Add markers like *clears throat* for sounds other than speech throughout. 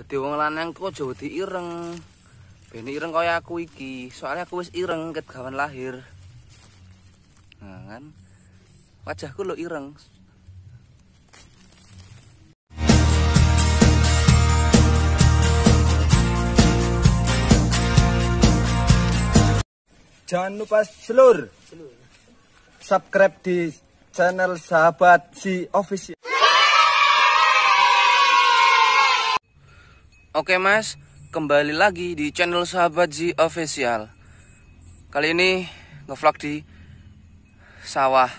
jadi wong lanang kok jauh di ireng. Bene ireng kaya aku iki, soalnya aku wis ireng ket gawan lahir. Nah, kan wajahku lo ireng. Jangan lupa seluruh subscribe di channel sahabat si official. Oke mas, kembali lagi di channel sahabat Z official Kali ini ngevlog di sawah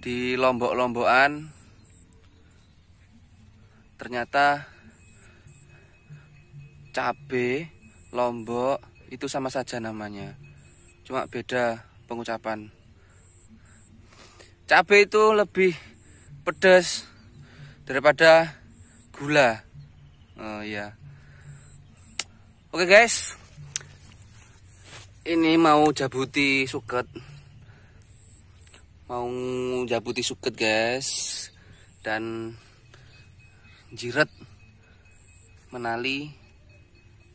Di lombok-lombokan Ternyata cabe, lombok itu sama saja namanya Cuma beda pengucapan Cabe itu lebih pedas daripada gula Oh ya oke okay, guys ini mau jabuti suket mau jabuti suket guys dan jiret menali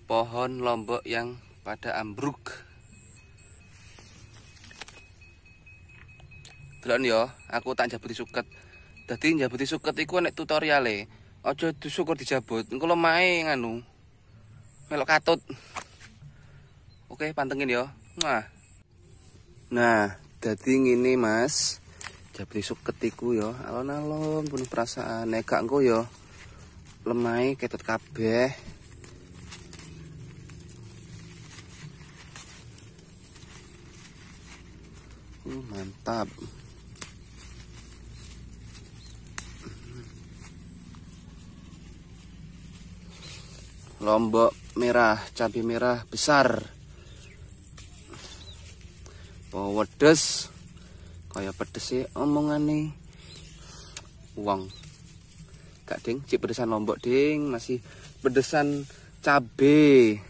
pohon lombok yang pada ambruk Delon yo, aku tak jabuti suket. Jadi jabuti suket iku nek tutoriale. Ojo syukur dijabut. Engko lemahe nganu. Melok katut. Oke, pantengin ya. Nah. Nah, dadi ngene, Mas. Jabri ketiku ya, alon-alon pun perasaan nek engko ya lemahe ketut kabeh. Uh, mantap. lombok merah cabai merah besar pedes kayak pedes sih omongan nih uang gak ding cip pedesan lombok ding masih pedesan cabai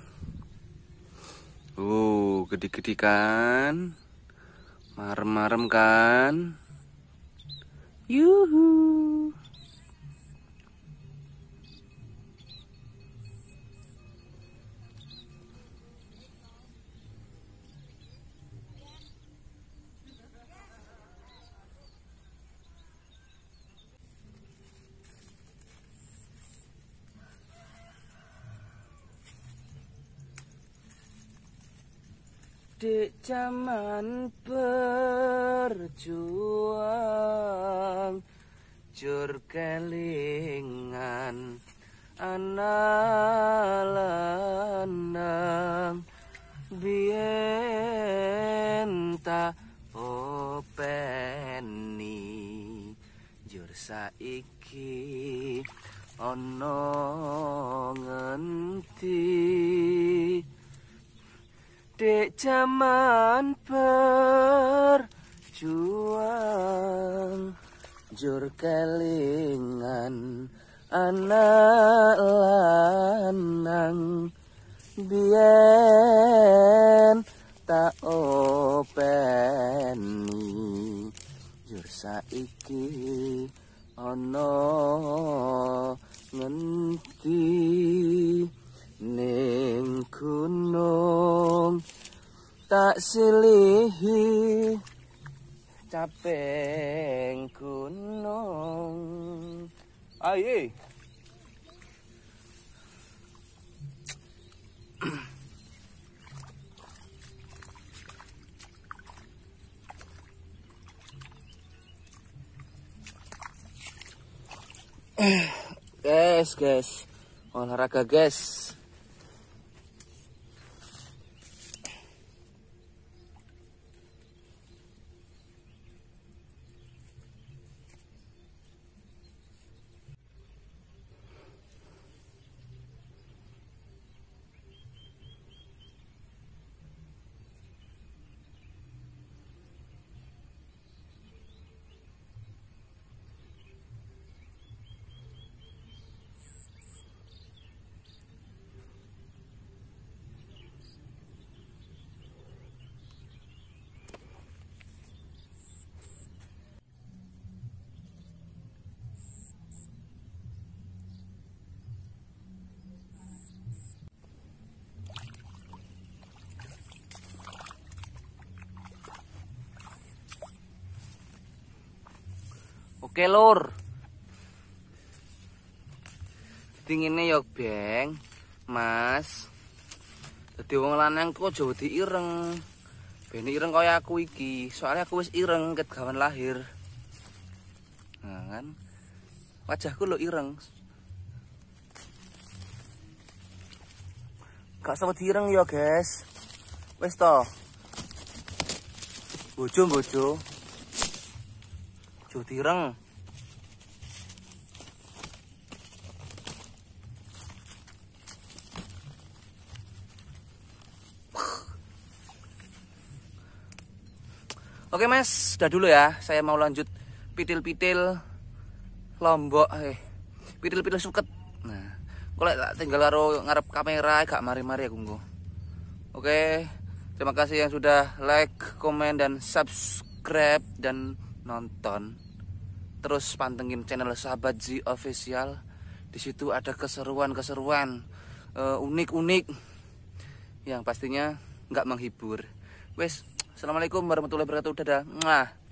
oh gede-gede kan marem-marem kan yuhuu Dek jaman perjuang Jur kelingan Anak lenang Bienta openi Jur saiki Ono ngenti dek jaman perjuang jur kelingan anak lanang bien tak openi jur saiki ono ngenti ning gunung tak silihi capeng gunung aye eh. *clears throat* guys guys olahraga guys Oke lur. yok ya, beng, Mas. Dadi wong lanang ku aja wedi ireng. Ben ireng kaya aku iki, soalnya aku wis ireng ket gawan lahir. Nah, kan wajahku lo ireng. Gak sempet ireng ya, guys. Wis to. Bojo bojo. ireng Oke mas, sudah dulu ya. Saya mau lanjut pitil-pitil lombok. Eh, pitil-pitil suket. Nah, kalau tinggal karo ngarep kamera, eh, gak mari-mari ya gunggu. Oke, terima kasih yang sudah like, komen, dan subscribe dan nonton. Terus pantengin channel Sahabat Z Official. Di situ ada keseruan-keseruan eh, unik-unik uh, yang pastinya nggak menghibur. Wes, Assalamualaikum warahmatullahi wabarakatuh. Dadah. Mwah.